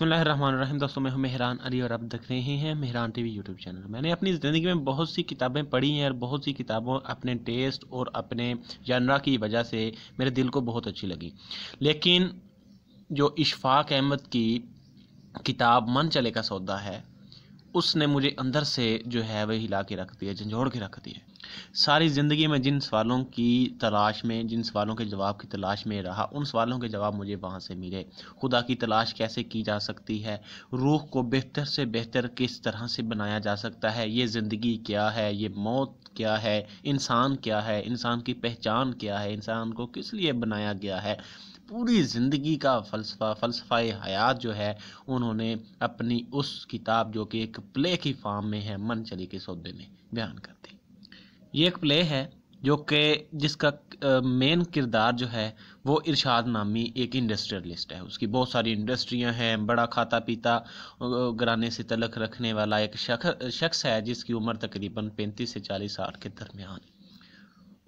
बसमीम दोस्तों मैं हूं मेहरान अली और आप देख रहे हैं मेहरान टीवी यूट्यूब चैनल मैंने अपनी ज़िंदगी में बहुत सी किताबें पढ़ी हैं और बहुत सी किताबों अपने टेस्ट और अपने जानरा की वजह से मेरे दिल को बहुत अच्छी लगी लेकिन जो इशफाक अहमद की किताब मन चले का सौदा है उसने मुझे अंदर से जो है वह हिला के रख दिया झंझोड़ के रख दिया सारी ज़िंदगी में जिन सवालों की तलाश में जिन सवालों के जवाब की तलाश में रहा उन सवालों के जवाब मुझे वहाँ से मिले खुदा की तलाश कैसे की जा सकती है रूह को बेहतर से बेहतर किस तरह से बनाया जा सकता है ये ज़िंदगी क्या है ये मौत क्या है इंसान क्या है इंसान की पहचान क्या है इंसान को किस लिए बनाया गया है पूरी ज़िंदगी का फ़लसफ़ा फ़लसफ़ा हयात जो है उन्होंने अपनी उस किताब जो कि एक प्ले की फार्म में है मन चली के सौदे में बयान कर दी ये एक प्ले है जो कि जिसका मेन किरदार जो है वो इरशाद नामी एक इंडस्ट्रियलिस्ट है उसकी बहुत सारी इंडस्ट्रियाँ हैं बड़ा खाता पीता घराने से तलक रखने वाला एक शख्स है जिसकी उम्र तकरीबन पैंतीस से चालीस साल के दरमियान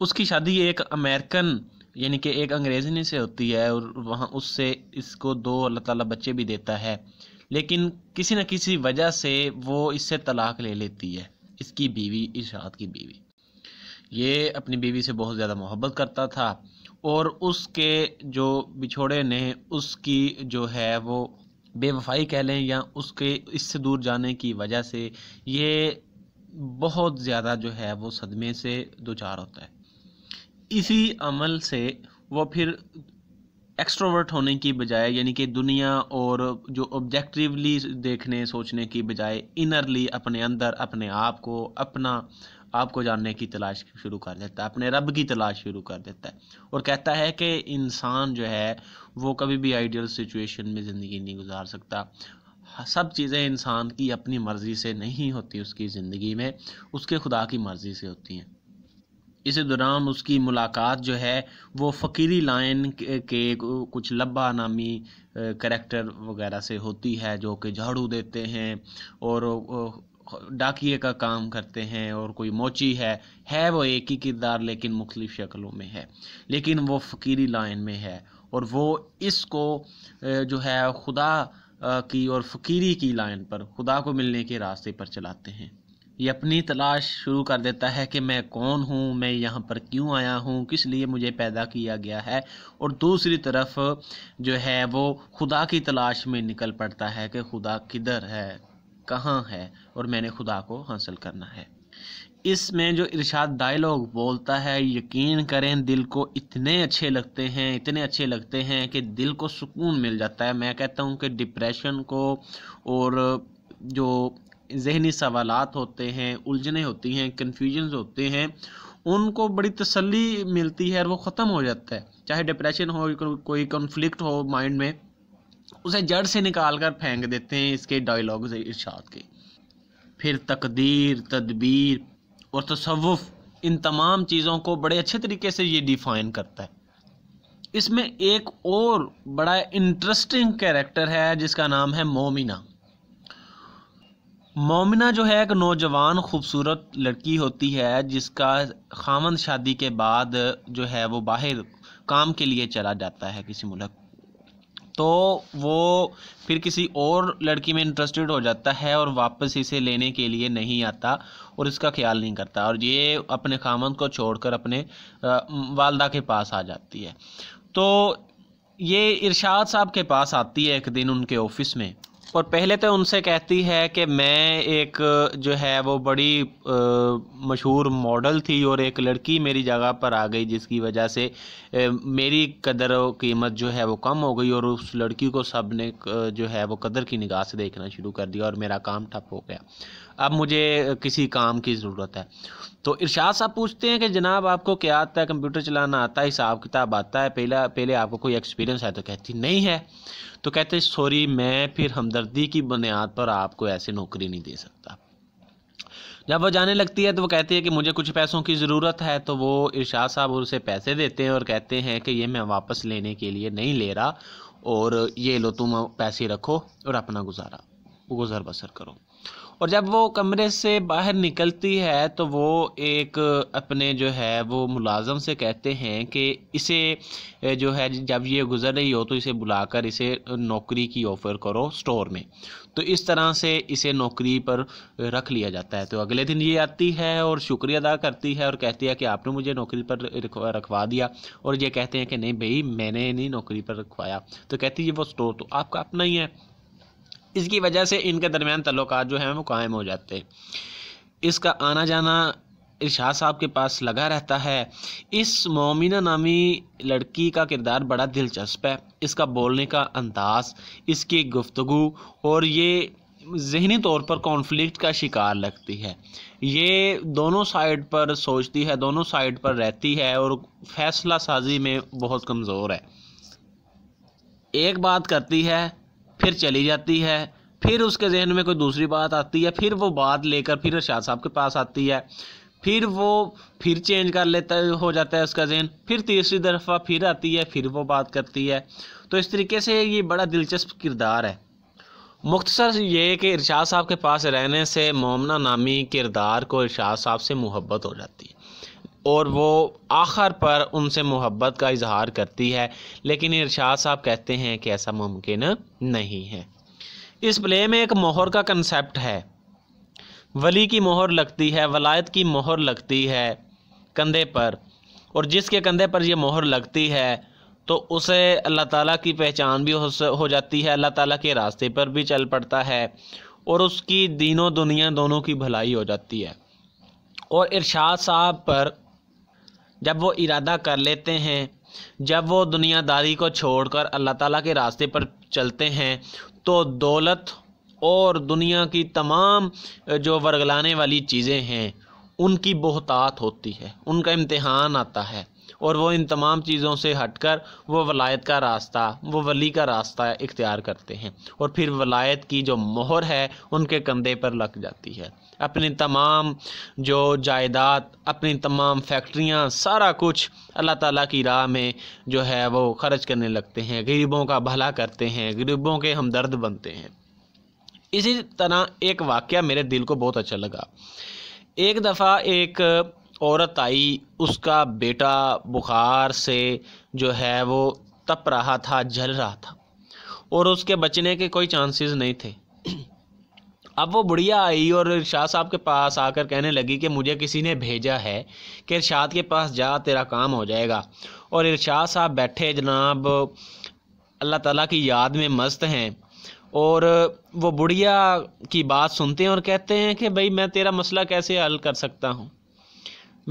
उसकी शादी एक अमेरिकन यानी कि एक अंग्रेजनी से होती है और वहाँ उससे इसको दो अल्लाह ताला बच्चे भी देता है लेकिन किसी न किसी वजह से वो इससे तलाक ले लेती है इसकी बीवी इशात की बीवी ये अपनी बीवी से बहुत ज़्यादा मोहब्बत करता था और उसके जो बिछोड़े ने उसकी जो है वो बेवफाई कह लें या उसके इससे दूर जाने की वजह से ये बहुत ज़्यादा जो है वो सदमे से दो चार होता है इसी अमल से वो फिर एक्स्ट्रोवर्ट होने की बजाय यानी कि दुनिया और जो ऑब्जेक्टिवली देखने सोचने की बजाय इनरली अपने अंदर अपने आप को अपना आप को जानने की तलाश शुरू कर देता है अपने रब की तलाश शुरू कर देता है और कहता है कि इंसान जो है वो कभी भी आइडियल सिचुएशन में ज़िंदगी नहीं गुजार सकता सब चीज़ें इंसान की अपनी मर्ज़ी से नहीं होती उसकी ज़िंदगी में उसके खुदा की मर्ज़ी से होती हैं इस दौरान उसकी मुलाकात जो है वो फ़कीरी लाइन के, के कुछ लब्बा नामी करेक्टर वगैरह से होती है जो कि झाड़ू देते हैं और डाकिए का काम करते हैं और कोई मोची है है वो एक ही किरदार लेकिन मुख्तलिफ शक्लों में है लेकिन वो फ़कीरी लाइन में है और वो इसको जो है खुदा की और फ़कीरी की लाइन पर खुदा को मिलने के रास्ते पर चलाते हैं ये अपनी तलाश शुरू कर देता है कि मैं कौन हूँ मैं यहाँ पर क्यों आया हूँ किस लिए मुझे पैदा किया गया है और दूसरी तरफ जो है वो खुदा की तलाश में निकल पड़ता है कि खुदा किधर है कहाँ है और मैंने खुदा को हासिल करना है इसमें जो इरशाद डायलॉग बोलता है यकीन करें दिल को इतने अच्छे लगते हैं इतने अच्छे लगते हैं कि दिल को सुकून मिल जाता है मैं कहता हूँ कि डिप्रेशन को और जो जहनी सवाल होते हैं उलझने होती हैं कन्फ्यूजन होते हैं उनको बड़ी तसल्ली मिलती है और वो ख़त्म हो जाता है चाहे डिप्रेशन हो कोई कन्फ्लिक्ट हो माइंड में उसे जड़ से निकाल कर फेंक देते हैं इसके डायलॉग इर्शाद के फिर तकदीर तदबीर और तसवुफ़ इन तमाम चीज़ों को बड़े अच्छे तरीके से ये डिफ़ाइन करता है इसमें एक और बड़ा इंटरेस्टिंग कैरेक्टर है जिसका नाम है मोमिना मोमिना जो है एक नौजवान खूबसूरत लड़की होती है जिसका खामन शादी के बाद जो है वो बाहर काम के लिए चला जाता है किसी मुल्क तो वो फिर किसी और लड़की में इंटरेस्टेड हो जाता है और वापस इसे लेने के लिए नहीं आता और इसका ख्याल नहीं करता और ये अपने खामन को छोड़कर अपने वालदा के पास आ जाती है तो ये इरशाद साहब के पास आती है एक दिन उनके ऑफिस में और पहले तो उनसे कहती है कि मैं एक जो है वो बड़ी मशहूर मॉडल थी और एक लड़की मेरी जगह पर आ गई जिसकी वजह से मेरी कदर कीमत जो है वो कम हो गई और उस लड़की को सब ने जो है वो कदर की निगाह से देखना शुरू कर दिया और मेरा काम ठप हो गया अब मुझे किसी काम की ज़रूरत है तो इरशाद साहब पूछते हैं कि जनाब आपको क्या आता है कंप्यूटर चलाना आता है हिसाब किताब आता है पहला पहले आपको कोई एक्सपीरियंस है तो कहती नहीं है तो कहते सॉरी मैं फिर हमदर्दी की बुनियाद पर आपको ऐसे नौकरी नहीं दे सकता जब वो जाने लगती है तो वो कहती है कि मुझे कुछ पैसों की ज़रूरत है तो वो इरशाद साहब उसे पैसे देते हैं और कहते हैं कि ये मैं वापस लेने के लिए नहीं ले रहा और ये लो तुम पैसे रखो और अपना गुजारा गुजर बसर करो और जब वो कमरे से बाहर निकलती है तो वो एक अपने जो है वो मुलाजम से कहते हैं कि इसे जो है जब ये गुज़र रही हो तो इसे बुलाकर इसे नौकरी की ऑफ़र करो स्टोर में तो इस तरह से इसे नौकरी पर रख लिया जाता है तो अगले दिन ये आती है और शुक्रिया अदा करती है और कहती है कि आपने मुझे नौकरी पर रखवा दिया और ये कहते हैं कि नहीं भाई मैंने नहीं नौकरी पर रखवाया तो कहती है वो स्टोर तो आपका अपना ही है इसकी वजह से इनके दरमियान तल्लक जो हैं वो कायम हो जाते इसका आना जाना इर्शाद साहब के पास लगा रहता है इस मोमिना नामी लड़की का किरदार बड़ा दिलचस्प है इसका बोलने का अंदाज इसकी गुफ्तु और ये जहनी तौर पर कॉन्फ्लिक्ट का शिकार लगती है ये दोनों साइड पर सोचती है दोनों साइड पर रहती है और फैसला साजी में बहुत कमज़ोर है एक बात करती है फिर चली जाती है फिर उसके जहन में कोई दूसरी बात आती है फिर वो बात लेकर फिर अरशाद साहब के पास आती है फिर वो फिर चेंज कर लेता हो जाता है उसका जहन फिर तीसरी दफ़ा फिर आती है फिर वो बात करती है तो इस तरीके से ये बड़ा दिलचस्प किरदार है मुख्तसर ये कि इरशाद साहब के पास रहने से मोमना नामी किरदार को इरशाद साहब से मुहब्बत हो जाती है और वो आखिर पर उनसे मोहब्बत का इजहार करती है लेकिन इरशाद साहब कहते हैं कि ऐसा मुमकिन नहीं है इस प्ले में एक मोहर का कंसेप्ट है वली की मोहर लगती है वलायत की मोहर लगती है कंधे पर और जिसके कंधे पर यह मोहर लगती है तो उसे अल्लाह ताला की पहचान भी हो, जाती है अल्लाह ताला के रास्ते पर भी चल पड़ता है और उसकी दीनों दुनिया दोनों की भलाई हो जाती है और इरशाद साहब पर जब वो इरादा कर लेते हैं जब वो दुनियादारी को छोड़कर अल्लाह ताला के रास्ते पर चलते हैं तो दौलत और दुनिया की तमाम जो वर्गलाने वाली चीज़ें हैं उनकी बहुतात होती है उनका इम्तहान आता है और वो इन तमाम चीज़ों से हटकर वो वलायत का रास्ता वो वली का रास्ता इख्तियार करते हैं और फिर वलायत की जो मोहर है उनके कंधे पर लग जाती है अपनी तमाम जो जायदाद अपनी तमाम फैक्ट्रियाँ सारा कुछ अल्लाह ताला की राह में जो है वो खर्च करने लगते हैं गरीबों का भला करते हैं गरीबों के हमदर्द बनते हैं इसी तरह एक वाक्य मेरे दिल को बहुत अच्छा लगा एक दफ़ा एक औरत आई उसका बेटा बुखार से जो है वो तप रहा था जल रहा था और उसके बचने के कोई चांसेस नहीं थे अब वो बुढ़िया आई और इरशाद साहब के पास आकर कहने लगी कि मुझे किसी ने भेजा है कि इरशाद के पास जा तेरा काम हो जाएगा और इरशाद साहब बैठे जनाब अल्लाह ताला की याद में मस्त हैं और वो बुढ़िया की बात सुनते हैं और कहते हैं कि भाई मैं तेरा मसला कैसे हल कर सकता हूँ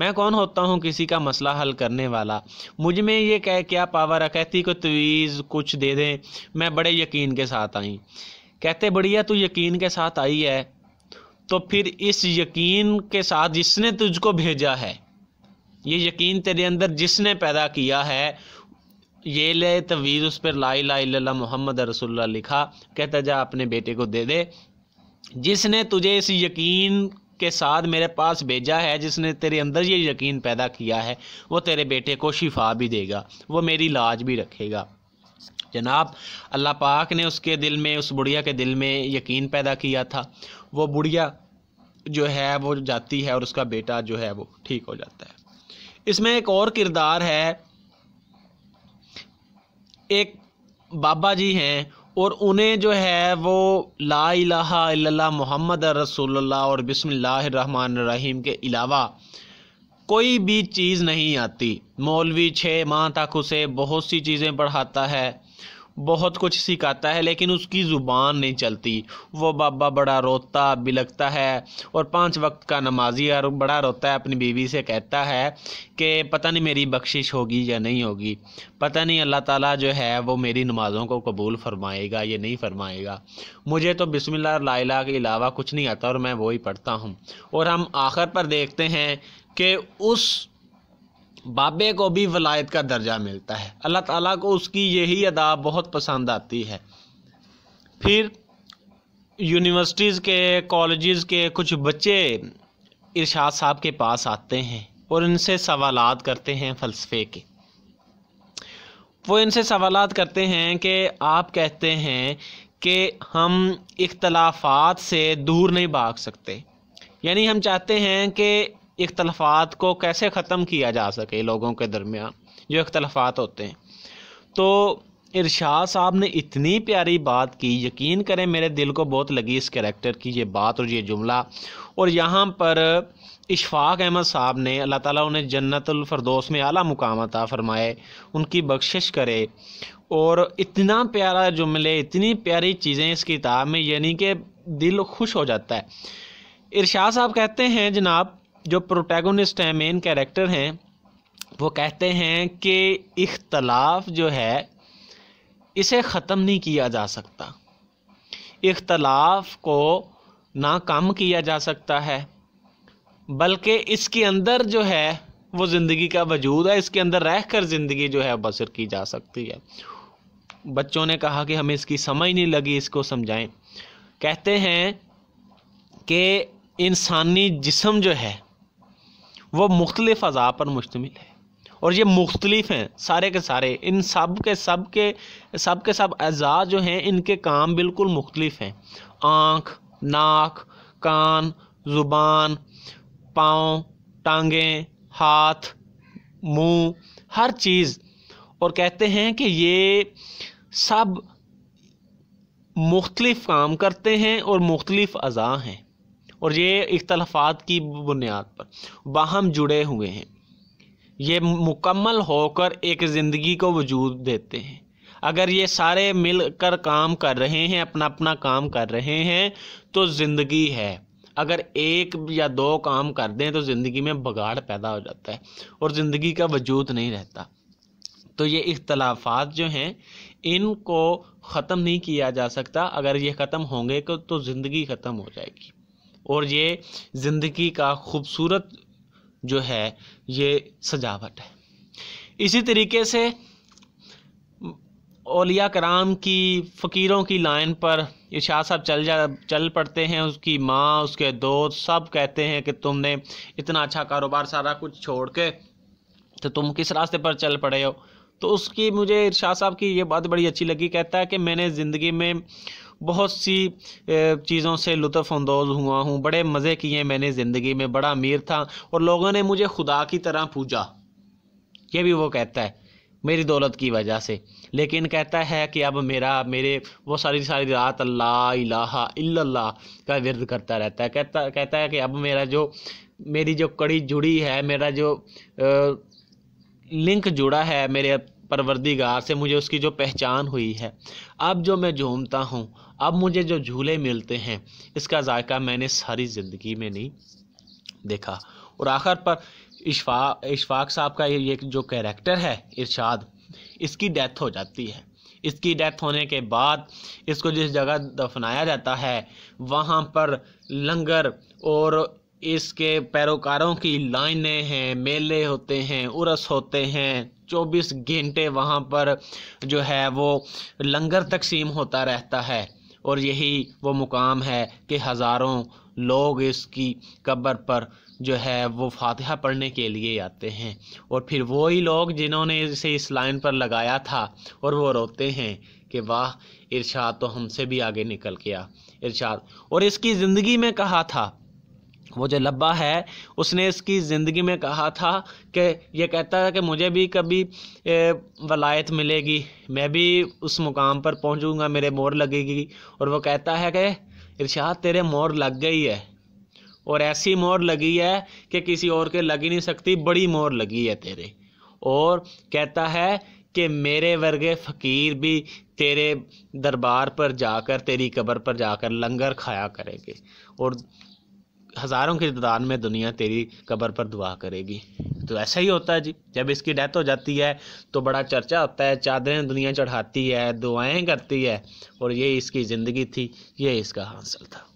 मैं कौन होता हूँ किसी का मसला हल करने वाला मुझ में ये कह क्या पावर है कहती को तवीज़ कुछ दे दें मैं बड़े यकीन के साथ आई कहते बढ़िया तू यकीन के साथ आई है तो फिर इस यकीन के साथ जिसने तुझको भेजा है ये यकीन तेरे अंदर जिसने पैदा किया है ये ले तवीज़ उस पर ला ला मोहम्मद रसुल्ला लिखा कहता जा अपने बेटे को दे दे जिसने तुझे इस यकीन के साथ मेरे पास भेजा है जिसने तेरे अंदर ये यकीन पैदा किया है वो तेरे बेटे को शिफा भी देगा वो मेरी लाज भी रखेगा जनाब अल्लाह पाक ने उसके दिल में उस बुढ़िया के दिल में यकीन पैदा किया था वो बुढ़िया जो है वो जाती है और उसका बेटा जो है वो ठीक हो जाता है इसमें एक और किरदार है एक बाबा जी हैं और उन्हें जो है वो ला इलाहा मोहम्मद रसोल्ला और बिस्मिल्लाहमान रहीम के अलावा कोई भी चीज़ नहीं आती मौलवी छः माह तक उसे बहुत सी चीज़ें पढ़ाता है बहुत कुछ सिखाता है लेकिन उसकी ज़ुबान नहीं चलती वो बाबा बड़ा रोता बिलखता है और पांच वक्त का नमाजी और बड़ा रोता है अपनी बीवी से कहता है कि पता नहीं मेरी बख्शिश होगी या नहीं होगी पता नहीं अल्लाह ताला जो है वो मेरी नमाज़ों को कबूल फरमाएगा या नहीं फरमाएगा मुझे तो बिसमिल्ला लाला के अलावा कुछ नहीं आता और मैं वही पढ़ता हूँ और हम आखिर पर देखते हैं कि उस बाबे को भी वलायत का दर्जा मिलता है अल्लाह ताला को उसकी यही अदा बहुत पसंद आती है फिर यूनिवर्सिटीज़ के कॉलेज़ के कुछ बच्चे इरशाद साहब के पास आते हैं और इनसे सवाल करते हैं फ़लसफ़े के वो इनसे सवाल करते हैं कि आप कहते हैं कि हम इख्तलाफात से दूर नहीं भाग सकते यानी हम चाहते हैं कि इख्तलाफात को कैसे ख़त्म किया जा सके लोगों के दरमियान जो इख्तलाफात होते हैं तो इरशाद साहब ने इतनी प्यारी बात की यकीन करें मेरे दिल को बहुत लगी इस करेक्टर की ये बात और ये जुमला और यहाँ पर इशफाक अहमद साहब ने अल्लाह ताला उन्हें जन्नतफरदोस में आला मुकाम अता फ़रमाए उनकी बख्शिश करे और इतना प्यारा जुमले इतनी प्यारी चीज़ें इस किताब में यानी कि दिल खुश हो जाता है इरशाद साहब कहते हैं जनाब जो प्रोटैगोनिस्ट हैं मेन कैरेक्टर हैं वो कहते हैं कि इख्तलाफ जो है इसे ख़त्म नहीं किया जा सकता इख्तलाफ को ना कम किया जा सकता है बल्कि इसके अंदर जो है वो ज़िंदगी का वजूद है इसके अंदर रह कर ज़िंदगी जो है बसर की जा सकती है बच्चों ने कहा कि हमें इसकी समझ नहीं लगी इसको समझाएं कहते हैं कि इंसानी जिसम जो है वह मुख्तलिफ अज़ा पर मुश्तमिल है और ये मुख्तलिफ हैं सारे के सारे इन सब के सब के सब के सब अज़ा जो हैं इनके काम बिल्कुल मुख्तलिफ हैं आँख नाक कान ज़ुबान पाँव टांगें हाथ मुँह हर चीज़ और कहते हैं कि ये सब मुख्तलिफ काम करते हैं और मुख्तलिफ अज़ा हैं और ये इख्तलाफात की बुनियाद पर बाहम जुड़े हुए हैं ये मुकम्मल होकर एक ज़िंदगी को वजूद देते हैं अगर ये सारे मिलकर काम कर रहे हैं अपना अपना काम कर रहे हैं तो ज़िंदगी है अगर एक या दो काम कर दें तो ज़िंदगी में बगाड़ पैदा हो जाता है और ज़िंदगी का वजूद नहीं रहता तो ये इख्तलाफात जो हैं इनको ख़त्म नहीं किया जा सकता अगर ये ख़त्म होंगे तो, तो ज़िंदगी ख़त्म हो जाएगी और ये ज़िंदगी का खूबसूरत जो है ये सजावट है इसी तरीके से ओलिया कराम की फ़कीरों की लाइन पर शाह साहब चल जा चल पड़ते हैं उसकी माँ उसके दोस्त सब कहते हैं कि तुमने इतना अच्छा कारोबार सारा कुछ छोड़ के तो तुम किस रास्ते पर चल पड़े हो तो उसकी मुझे शाह साहब की ये बात बड़ी अच्छी लगी कहता है कि मैंने ज़िंदगी में बहुत सी चीज़ों से लुफानंदोज़ हुआ हूँ बड़े मज़े किए मैंने ज़िंदगी में बड़ा अमीर था और लोगों ने मुझे खुदा की तरह पूजा ये भी वो कहता है मेरी दौलत की वजह से लेकिन कहता है कि अब मेरा मेरे वो सारी सारी रात अल्लाह इलाहा इल्लल्लाह का विरद करता रहता है कहता कहता है कि अब मेरा जो मेरी जो कड़ी जुड़ी है मेरा जो आ, लिंक जुड़ा है मेरे परवरदिगार से मुझे उसकी जो पहचान हुई है अब जो मैं झूमता हूँ अब मुझे जो झूले मिलते हैं इसका जायका मैंने सारी ज़िंदगी में नहीं देखा और आखिर पर इशफा इशफाक साहब का ये जो कैरेक्टर है इरशाद इसकी डेथ हो जाती है इसकी डेथ होने के बाद इसको जिस जगह दफनाया जाता है वहाँ पर लंगर और इसके पैरोकारों की लाइनें हैं मेले होते हैं उरस होते हैं चौबीस घंटे वहाँ पर जो है वो लंगर तकसीम होता रहता है और यही वो मुकाम है कि हज़ारों लोग इसकी कब्र पर जो है वो फातिहा पढ़ने के लिए आते हैं और फिर वही लोग जिन्होंने इसे इस लाइन पर लगाया था और वो रोते हैं कि वाह इरशाद तो हमसे भी आगे निकल गया इरशाद और इसकी ज़िंदगी में कहा था वो जो लब्बा है उसने इसकी ज़िंदगी में कहा था कि ये कहता था कि मुझे भी कभी वलायत मिलेगी मैं भी उस मुकाम पर पहुंचूंगा मेरे मोर लगेगी और वो कहता है कि इर्शाद तेरे मोर लग गई है और ऐसी मोर लगी है कि किसी और के लग ही नहीं सकती बड़ी मोर लगी है तेरे और कहता है कि मेरे वर्गे फ़कीर भी तेरे दरबार पर जाकर तेरी कब्र पर जाकर लंगर खाया करेंगे और हज़ारों की तादाद में दुनिया तेरी कब्र पर दुआ करेगी तो ऐसा ही होता है जी जब इसकी डेथ हो जाती है तो बड़ा चर्चा होता है चादरें दुनिया चढ़ाती है दुआएं करती है और ये इसकी ज़िंदगी थी ये इसका हासिल था